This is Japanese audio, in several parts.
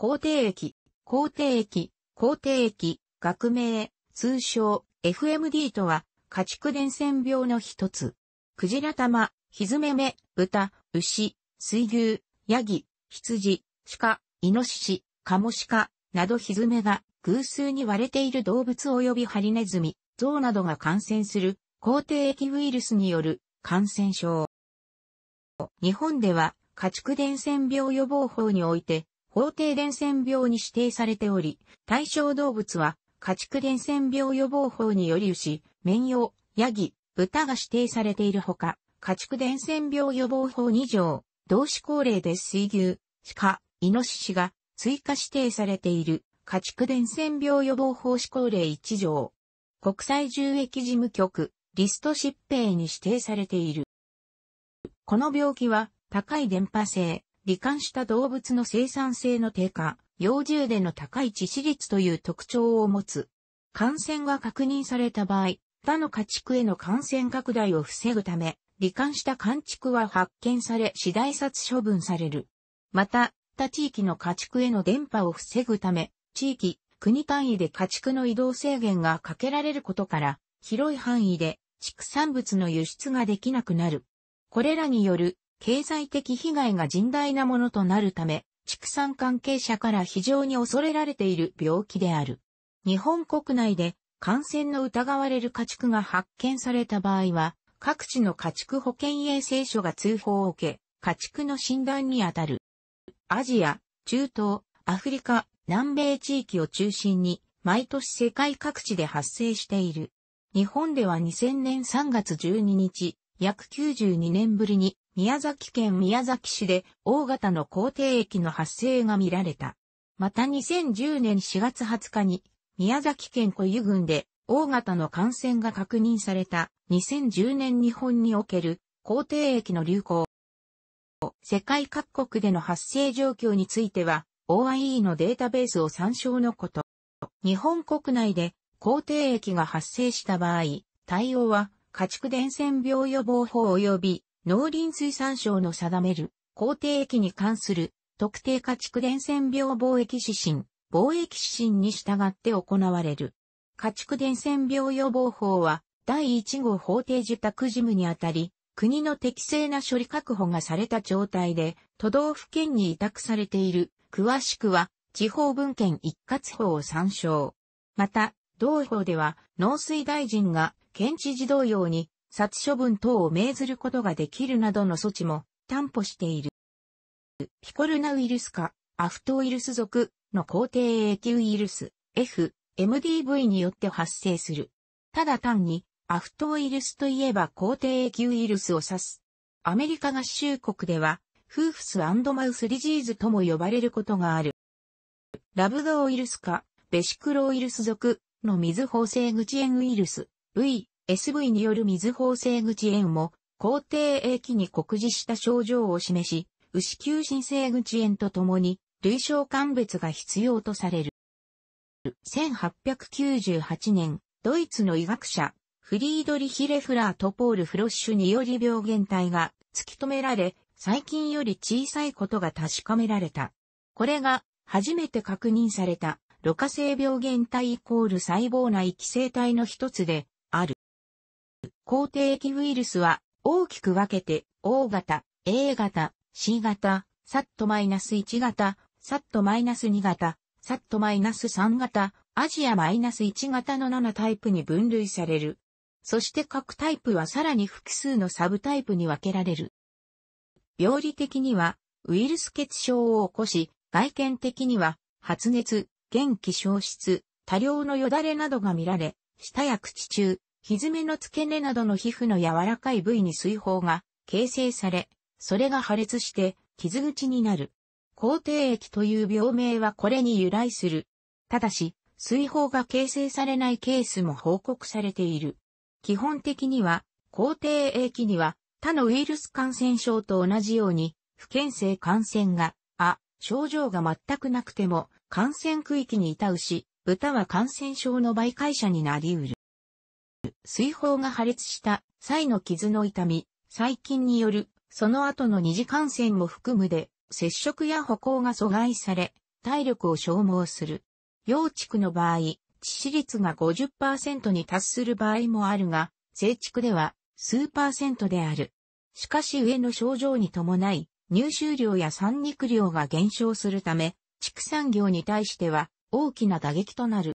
皇帝駅、皇帝駅、皇帝駅、学名、通称、FMD とは、家畜伝染病の一つ。クジラ玉、ひずめめ、豚、牛、水牛、ヤギ、羊、鹿、イノシシ、カモシカ、などひずめが偶数に割れている動物及びハリネズミ、ゾウなどが感染する、皇帝液ウイルスによる感染症。日本では家畜伝染病予防法において、法定伝染病に指定されており、対象動物は家畜伝染病予防法により牛、綿羊、ヤギ、豚が指定されているほか、家畜伝染病予防法2条、同志高齢で水牛、鹿、イノシシが追加指定されている家畜伝染病予防法施行令1条。国際獣疫事務局、リスト疾病に指定されている。この病気は高い伝播性、罹患した動物の生産性の低下、幼獣での高い致死率という特徴を持つ。感染が確認された場合、他の家畜への感染拡大を防ぐため、罹患した家畜は発見され次第殺処分される。また、他地域の家畜への電波を防ぐため、地域、国単位で家畜の移動制限がかけられることから、広い範囲で畜産物の輸出ができなくなる。これらによる経済的被害が甚大なものとなるため、畜産関係者から非常に恐れられている病気である。日本国内で感染の疑われる家畜が発見された場合は、各地の家畜保健衛生所が通報を受け、家畜の診断にあたる。アジア、中東、アフリカ、南米地域を中心に、毎年世界各地で発生している。日本では2000年3月12日、約92年ぶりに宮崎県宮崎市で大型の校庭駅の発生が見られた。また2010年4月20日に宮崎県小湯郡で大型の感染が確認された2010年日本における校庭駅の流行。世界各国での発生状況については OIE のデータベースを参照のこと。日本国内で皇帝液が発生した場合、対応は家畜伝染病予防法及び農林水産省の定める、工程域に関する、特定家畜伝染病防疫指針、防疫指針に従って行われる。家畜伝染病予防法は、第1号法定受託事務にあたり、国の適正な処理確保がされた状態で、都道府県に委託されている、詳しくは、地方文献一括法を参照。また、同法では、農水大臣が、県知事同様に、殺処分等を命ずることができるなどの措置も担保している。ピコルナウイルスかアフトウイルス属の抗体 AT ウイルス、F、MDV によって発生する。ただ単に、アフトウイルスといえば抗体 AT ウイルスを指す。アメリカ合衆国では、フーフスマウスリジーズとも呼ばれることがある。ラブドウイルスかベシクロウイルス属の水放生口炎ウイルス、V、SV による水放生口炎も、皇帝英期に告示した症状を示し、牛球新生口炎とともに、類症鑑別が必要とされる。1898年、ドイツの医学者、フリードリヒ・レフラーとポール・フロッシュにより病原体が突き止められ、最近より小さいことが確かめられた。これが初めて確認された、露過性病原体イコール細胞内寄生体の一つで、抗体液ウイルスは大きく分けて O 型、A 型、C 型、サットマイナス1型、サットマイナス2型、サットマイナス3型、アジアマイナス -1 型の7タイプに分類される。そして各タイプはさらに複数のサブタイプに分けられる。病理的にはウイルス血症を起こし、外見的には発熱、元気消失、多量のよだれなどが見られ、舌や口中、ひめの付け根などの皮膚の柔らかい部位に水泡が形成され、それが破裂して傷口になる。口蹄液という病名はこれに由来する。ただし、水泡が形成されないケースも報告されている。基本的には、口蹄液には他のウイルス感染症と同じように、不健性感染が、あ、症状が全くなくても、感染区域にいた牛、豚は感染症の媒介者になり得る。水泡が破裂した際の傷の痛み、細菌による、その後の二次感染も含むで、接触や歩行が阻害され、体力を消耗する。幼畜の場合、致死率が50%に達する場合もあるが、成畜では数パーセントである。しかし上の症状に伴い、入手量や産肉量が減少するため、畜産業に対しては大きな打撃となる。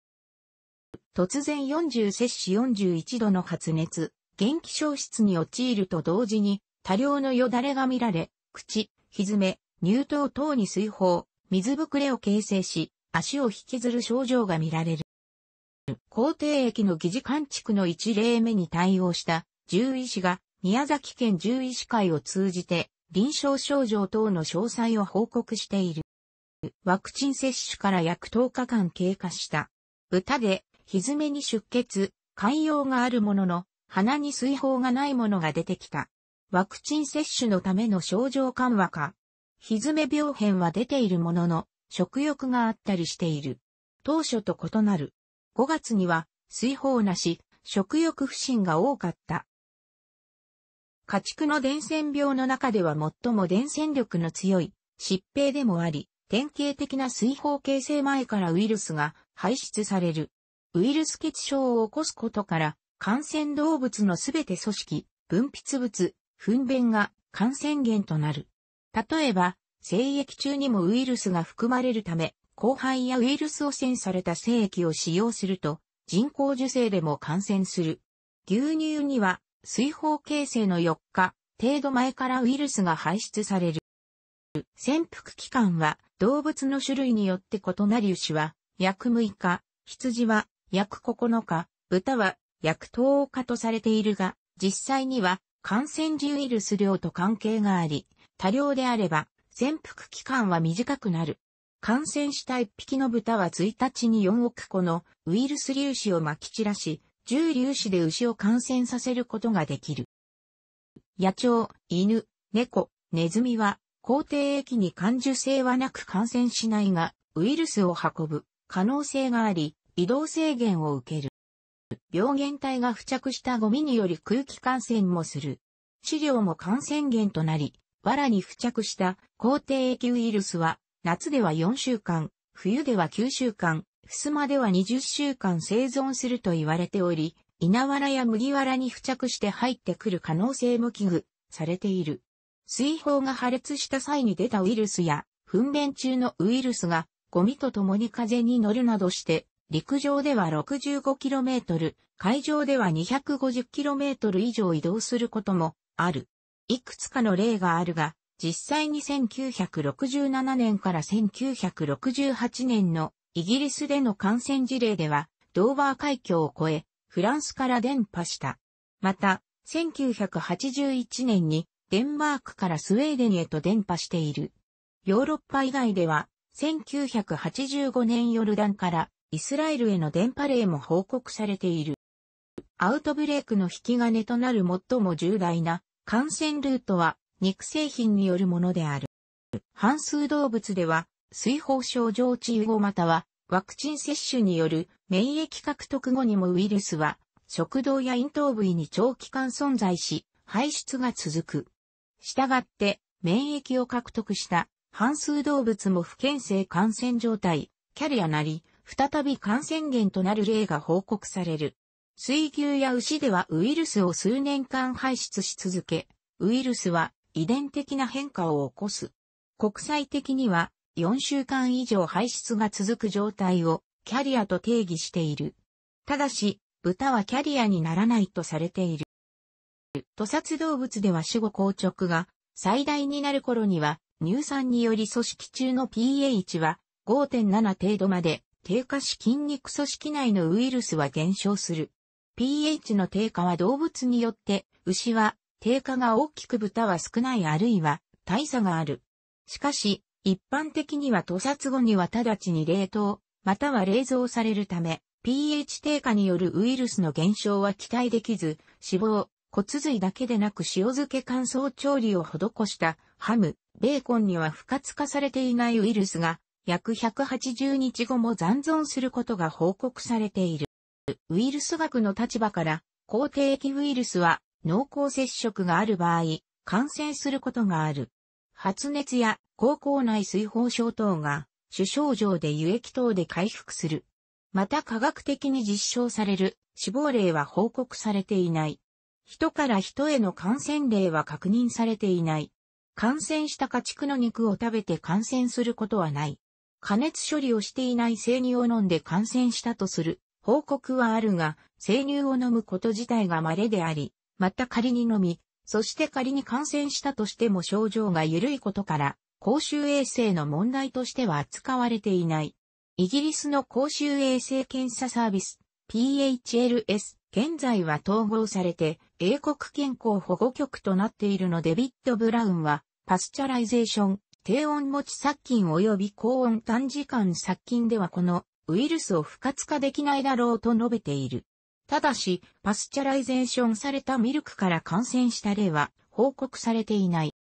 突然40摂氏41度の発熱、元気消失に陥ると同時に、多量のよだれが見られ、口、ひずめ、乳頭等に水泡、水ぶくれを形成し、足を引きずる症状が見られる。皇帝駅の疑似管地区の一例目に対応した獣医師が宮崎県獣医師会を通じて臨床症状等の詳細を報告している。ワクチン接種から約10日間経過した。豚で蹄に出血、潰瘍があるものの、鼻に水泡がないものが出てきた。ワクチン接種のための症状緩和か。蹄病変は出ているものの、食欲があったりしている。当初と異なる。5月には、水泡なし、食欲不振が多かった。家畜の伝染病の中では最も伝染力の強い、疾病でもあり、典型的な水泡形成前からウイルスが排出される。ウイルス血症を起こすことから、感染動物のすべて組織、分泌物、糞便が感染源となる。例えば、精液中にもウイルスが含まれるため、後輩やウイルス汚染された精液を使用すると、人工受精でも感染する。牛乳には、水泡形成の4日程度前からウイルスが排出される。潜伏期間は動物の種類によって異なり牛は約6日、羊は約9日、豚は約10日とされているが、実際には感染ウイルス量と関係があり、多量であれば潜伏期間は短くなる。感染した1匹の豚は1日に4億個のウイルス粒子を撒き散らし、10粒子で牛を感染させることができる。野鳥、犬、猫、ネズミは、口蹄液に感受性はなく感染しないが、ウイルスを運ぶ可能性があり、移動制限を受ける。病原体が付着したゴミにより空気感染もする。治療も感染源となり、藁に付着した抗体液ウイルスは、夏では4週間、冬では9週間、襖では20週間生存すると言われており、稲藁や麦藁に付着して入ってくる可能性も危惧されている。水泡が破裂した際に出たウイルスや、糞便中のウイルスが、ゴミと共に風に乗るなどして、陸上では 65km、海上では 250km 以上移動することもある。いくつかの例があるが、実際に1967年から1968年のイギリスでの感染事例では、ドーバー海峡を越え、フランスから伝播した。また、1981年にデンマークからスウェーデンへと伝播している。ヨーロッパ以外では、1985年ヨルダンからイスラエルへの電波例も報告されている。アウトブレイクの引き金となる最も重大な感染ルートは肉製品によるものである。半数動物では水泡症状治癒後またはワクチン接種による免疫獲得後にもウイルスは食道や咽頭部位に長期間存在し排出が続く。したがって免疫を獲得した半数動物も不健性感染状態、キャリアなり再び感染源となる例が報告される。水牛や牛ではウイルスを数年間排出し続け、ウイルスは遺伝的な変化を起こす。国際的には4週間以上排出が続く状態をキャリアと定義している。ただし、豚はキャリアにならないとされている。屠殺動物では死後硬直が最大になる頃には乳酸により組織中の pH は5.7程度まで低下し筋肉組織内のウイルスは減少する。pH の低下は動物によって、牛は低下が大きく豚は少ないあるいは大差がある。しかし、一般的には屠殺後には直ちに冷凍、または冷蔵されるため、pH 低下によるウイルスの減少は期待できず、死亡、骨髄だけでなく塩漬け乾燥調理を施したハム、ベーコンには不活化されていないウイルスが約180日後も残存することが報告されている。ウイルス学の立場から、抗体液ウイルスは濃厚接触がある場合、感染することがある。発熱や高校内水泡症等が主症状で輸液等で回復する。また科学的に実証される死亡例は報告されていない。人から人への感染例は確認されていない。感染した家畜の肉を食べて感染することはない。加熱処理をしていない生乳を飲んで感染したとする報告はあるが、生乳を飲むこと自体が稀であり、また仮に飲み、そして仮に感染したとしても症状が緩いことから、公衆衛生の問題としては扱われていない。イギリスの公衆衛生検査サービス PHLS 現在は統合されて英国健康保護局となっているのでビット・ブラウンはパスチャライゼーション低温持ち殺菌及び高温短時間殺菌ではこのウイルスを不活化できないだろうと述べている。ただし、パスチャライゼーションされたミルクから感染した例は報告されていない。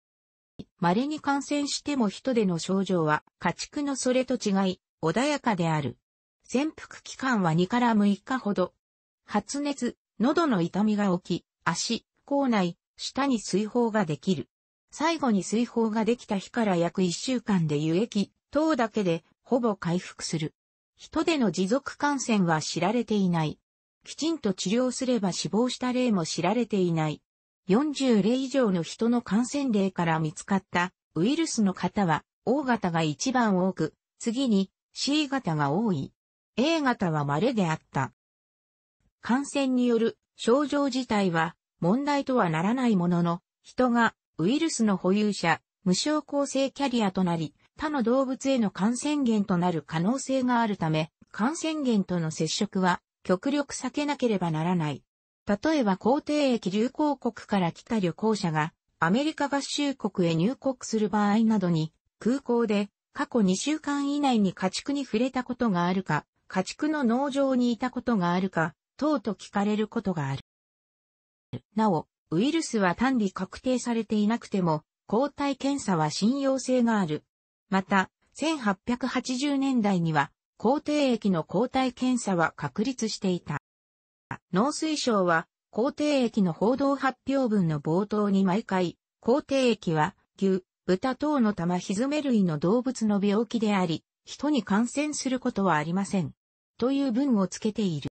稀に感染しても人での症状は家畜のそれと違い、穏やかである。潜伏期間は2から6日ほど。発熱、喉の痛みが起き、足、口内、舌に水泡ができる。最後に水泡ができた日から約1週間で輸液、等だけでほぼ回復する。人での持続感染は知られていない。きちんと治療すれば死亡した例も知られていない。40例以上の人の感染例から見つかったウイルスの方は O 型が一番多く、次に C 型が多い。A 型は稀であった。感染による症状自体は問題とはならないものの、人がウイルスの保有者、無症候性キャリアとなり、他の動物への感染源となる可能性があるため、感染源との接触は極力避けなければならない。例えば皇帝駅流行国から来た旅行者がアメリカ合衆国へ入国する場合などに空港で過去2週間以内に家畜に触れたことがあるか、家畜の農場にいたことがあるか、等と聞かれることがある。なお、ウイルスは単に確定されていなくても、抗体検査は信用性がある。また、1880年代には、抗体液の抗体検査は確立していた。農水省は、抗体液の報道発表文の冒頭に毎回、抗体液は、牛、豚等の玉ひずめ類の動物の病気であり、人に感染することはありません。という文をつけている。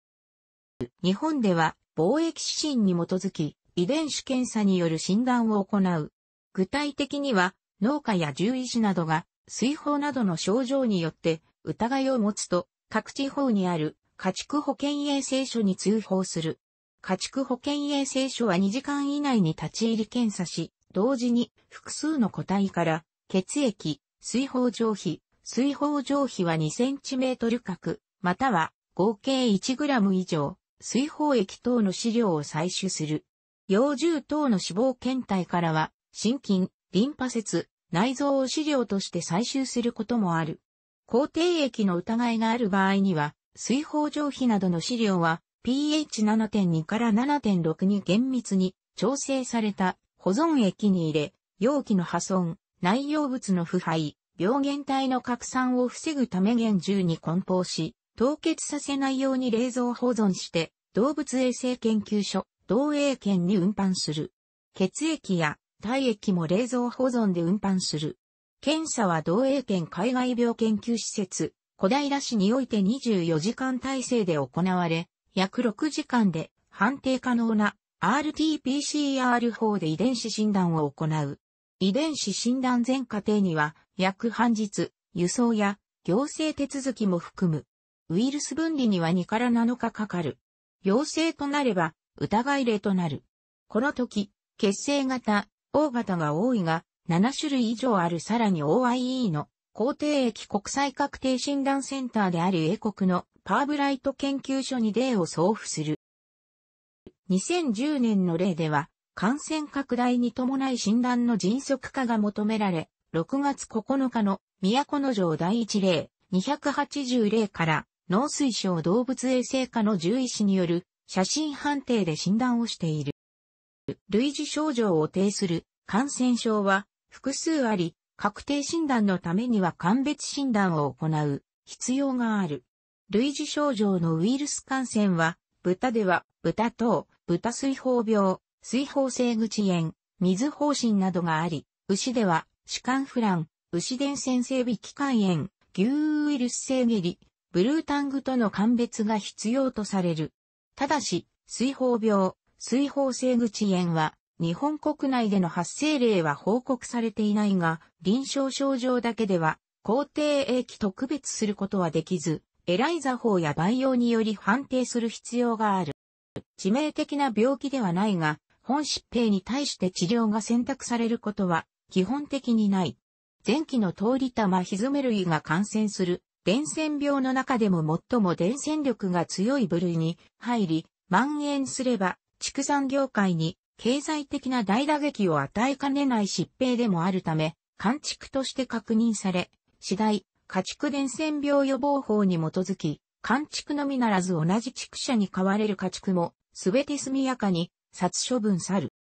日本では、貿易指針に基づき、遺伝子検査による診断を行う。具体的には、農家や獣医師などが、水泡などの症状によって、疑いを持つと、各地方にある家畜保健衛生所に通報する。家畜保健衛生所は2時間以内に立ち入り検査し、同時に複数の個体から血液、水泡上皮、水泡上皮は2センチメートル角、または合計1グラム以上、水泡液等の資料を採取する。幼獣等の死亡検体からは、心筋、リンパ節、内臓を資料として採集することもある。抗体液の疑いがある場合には、水泡上皮などの資料は、pH7.2 から7.6に厳密に調整された保存液に入れ、容器の破損、内容物の腐敗、病原体の拡散を防ぐため厳重に梱包し、凍結させないように冷蔵保存して、動物衛生研究所、同栄圏に運搬する。血液や体液も冷蔵保存で運搬する。検査は同栄圏海外病研究施設、小平市において24時間体制で行われ、約6時間で判定可能な RT-PCR 法で遺伝子診断を行う。遺伝子診断全過程には、約半日、輸送や行政手続きも含む。ウイルス分離には2から7日かかる。陽性となれば、疑い例となる。この時、血清型、O 型が多いが、7種類以上あるさらに OIE の公定液国際確定診断センターである英国のパーブライト研究所に例を送付する。2010年の例では、感染拡大に伴い診断の迅速化が求められ、6月9日の都城第一例280例から農水省動物衛生課の獣医師による写真判定で診断をしている。類似症状を呈する感染症は複数あり、確定診断のためには鑑別診断を行う必要がある。類似症状のウイルス感染は、豚では豚等、豚水泡病、水泡性口炎、水方針などがあり、牛では歯間フラン、牛伝染性微気管炎、牛ウイルス性下痢、ブルータングとの鑑別が必要とされる。ただし、水泡病、水泡性口炎は、日本国内での発生例は報告されていないが、臨床症状だけでは、肯定栄期と区別することはできず、エライザ法や培養により判定する必要がある。致命的な病気ではないが、本疾病に対して治療が選択されることは基本的にない。前期の通り玉ひずめ類が感染する伝染病の中でも最も伝染力が強い部類に入り、蔓延すれば、畜産業界に経済的な大打撃を与えかねない疾病でもあるため、完畜として確認され、次第、家畜伝染病予防法に基づき、完畜のみならず同じ畜舎に飼われる家畜も、すべて速やかに殺処分さる。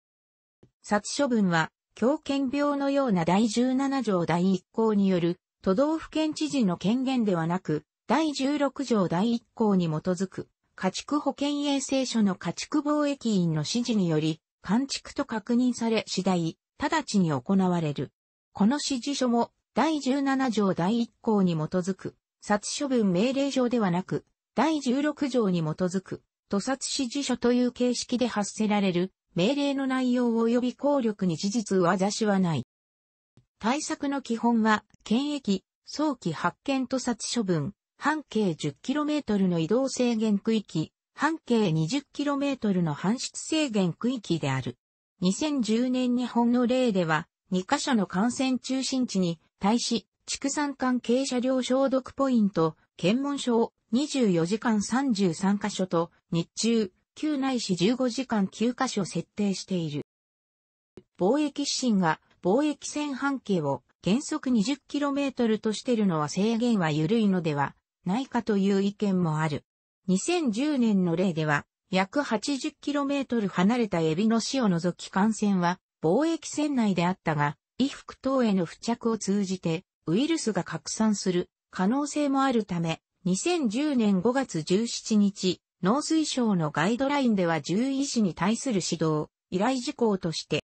殺処分は、狂犬病のような第17条第1項による都道府県知事の権限ではなく、第16条第1項に基づく、家畜保健衛生所の家畜貿易員の指示により、完築と確認され次第、直ちに行われる。この指示書も、第17条第1項に基づく、殺処分命令状ではなく、第16条に基づく、屠殺指示書という形式で発せられる、命令の内容及び効力に事実は差しはない。対策の基本は、検疫、早期発見と殺処分、半径 10km の移動制限区域、半径 20km の搬出制限区域である。2010年日本の例では、2カ所の感染中心地に対し、畜産関係車両消毒ポイント、検問所を24時間33カ所と、日中、9内市し15時間9カ所設定している。貿易指針が貿易船半径を原則 20km としてるのは制限は緩いのではないかという意見もある。2010年の例では、約 80km 離れたエビの死を除き感染は貿易船内であったが、衣服等への付着を通じてウイルスが拡散する可能性もあるため、2010年5月17日、農水省のガイドラインでは獣医師に対する指導、依頼事項として、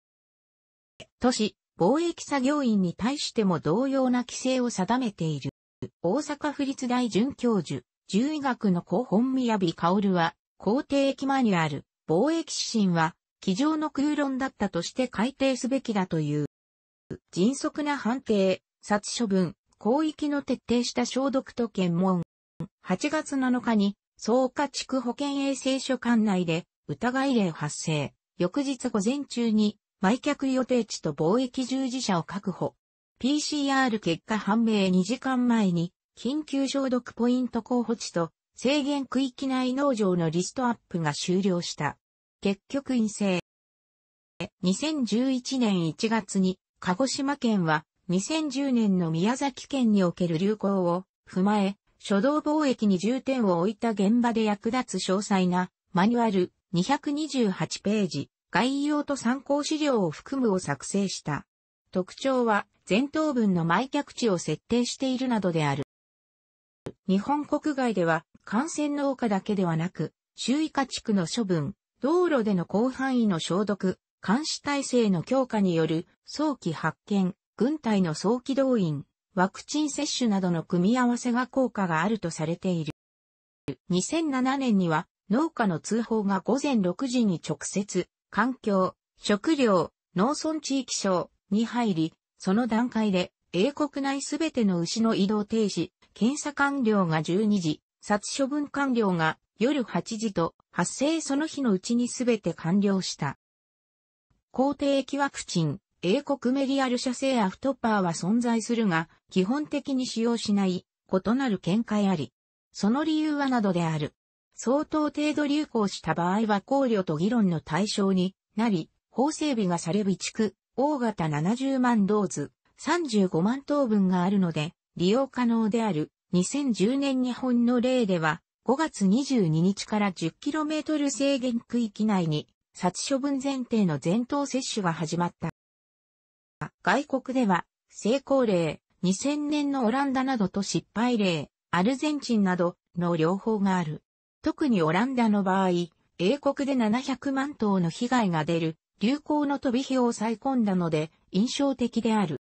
都市、貿易作業員に対しても同様な規制を定めている。大阪府立大准教授、獣医学の古本宮香薫は、皇帝駅ニュアル、貿易指針は、机上の空論だったとして改定すべきだという。迅速な判定、殺処分、広域の徹底した消毒と検問。8月7日に、草加地区保健衛生所管内で疑い例発生。翌日午前中に売却予定地と貿易従事者を確保。PCR 結果判明2時間前に、緊急消毒ポイント候補地と制限区域内農場のリストアップが終了した。結局陰性。2011年1月に、鹿児島県は2010年の宮崎県における流行を踏まえ、初動貿易に重点を置いた現場で役立つ詳細なマニュアル228ページ概要と参考資料を含むを作成した。特徴は前頭文の埋却値を設定しているなどである。日本国外では感染農家だけではなく、周囲家畜の処分、道路での広範囲の消毒、監視体制の強化による早期発見、軍隊の早期動員、ワクチン接種などの組み合わせが効果があるとされている。2007年には農家の通報が午前6時に直接環境、食料、農村地域省に入り、その段階で英国内すべての牛の移動停止、検査完了が12時、殺処分完了が夜8時と発生その日のうちにすべて完了した。皇帝液ワクチン、英国メディアル社製アフトパーは存在するが、基本的に使用しない、異なる見解あり。その理由はなどである。相当程度流行した場合は考慮と議論の対象になり、法整備がされ備蓄、大型70万ドーズ、35万等分があるので、利用可能である2010年日本の例では、5月22日から 10km 制限区域内に、殺処分前提の全頭接種が始まった。外国では、成功例、2000年のオランダなどと失敗例、アルゼンチンなどの両方がある。特にオランダの場合、英国で700万頭の被害が出る、流行の飛び火を抑え込んだので、印象的である。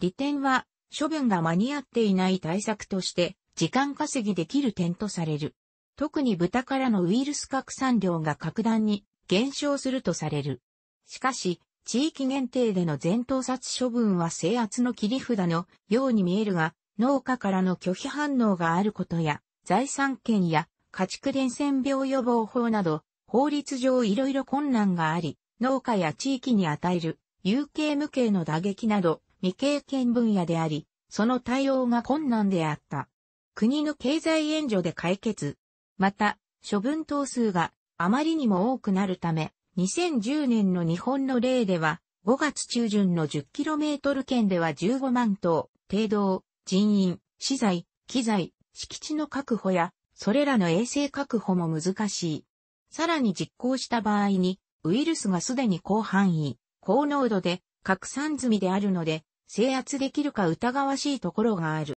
利点は、処分が間に合っていない対策として、時間稼ぎできる点とされる。特に豚からのウイルス拡散量が格段に減少するとされる。しかし、地域限定での全頭殺処分は制圧の切り札のように見えるが、農家からの拒否反応があることや、財産権や家畜伝染病予防法など、法律上いろいろ困難があり、農家や地域に与える、有形無形の打撃など、未経験分野であり、その対応が困難であった。国の経済援助で解決。また、処分頭数があまりにも多くなるため、2010年の日本の例では、5月中旬の 10km 圏では15万頭、停動、人員、資材、機材、敷地の確保やそれらの衛生確保も難しい。さらに実行した場合に、ウイルスがすでに広範囲、高濃度で拡散済みであるので、制圧できるか疑わしいところがある。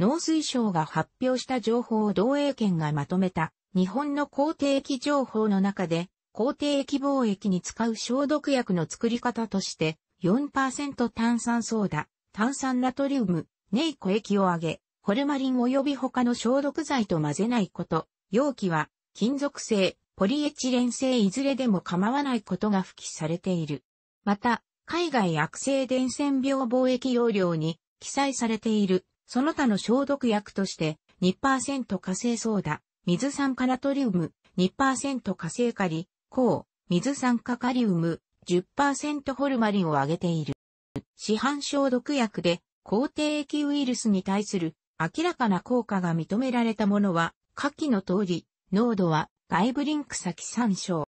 農水省が発表した情報を同英県がまとめた日本の公液情報の中で、公液貿易に使う消毒薬の作り方として4、4%炭酸ソーダ、炭酸ナトリウム、ネイコ液を挙げ、ホルマリン及び他の消毒剤と混ぜないこと、容器は金属製、ポリエチレン製いずれでも構わないことが付記されている。また、海外悪性伝染病防疫容量に記載されている、その他の消毒薬として2%火成ソーダ、水酸化ナトリウム、2%火成カリ、抗、水酸化カリウム、10%ホルマリンを挙げている。市販消毒薬で、抗定液ウイルスに対する明らかな効果が認められたものは、下記の通り、濃度は外部リンク先参照。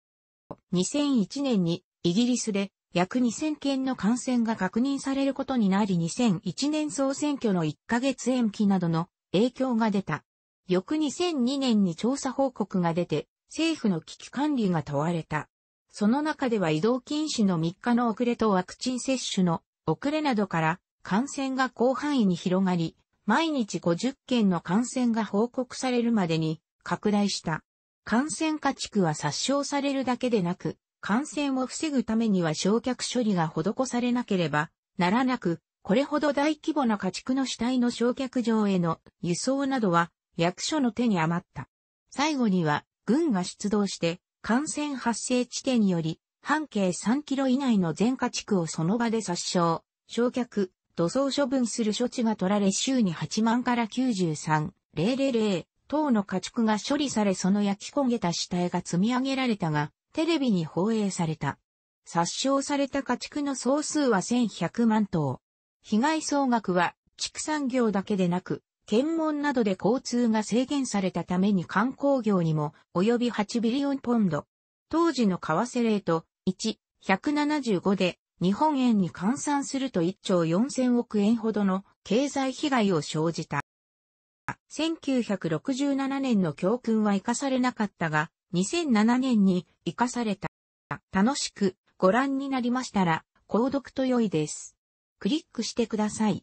2001年にイギリスで約2000件の感染が確認されることになり2001年総選挙の1ヶ月延期などの影響が出た。翌2002年に調査報告が出て政府の危機管理が問われた。その中では移動禁止の3日の遅れとワクチン接種の遅れなどから感染が広範囲に広がり、毎日50件の感染が報告されるまでに拡大した。感染家畜は殺傷されるだけでなく、感染を防ぐためには焼却処理が施されなければならなく、これほど大規模な家畜の死体の焼却場への輸送などは役所の手に余った。最後には軍が出動して感染発生地点により半径3キロ以内の全家畜をその場で殺傷、焼却、土葬処分する処置が取られ週に8万から93,000等の家畜が処理されその焼き焦げた死体が積み上げられたが、テレビに放映された。殺傷された家畜の総数は1100万頭。被害総額は畜産業だけでなく、検問などで交通が制限されたために観光業にも及び8ビリオンポンド。当時の為替レート1、175で日本円に換算すると1兆4000億円ほどの経済被害を生じた。1967年の教訓は生かされなかったが、2007年に生かされた。楽しくご覧になりましたら、購読と良いです。クリックしてください。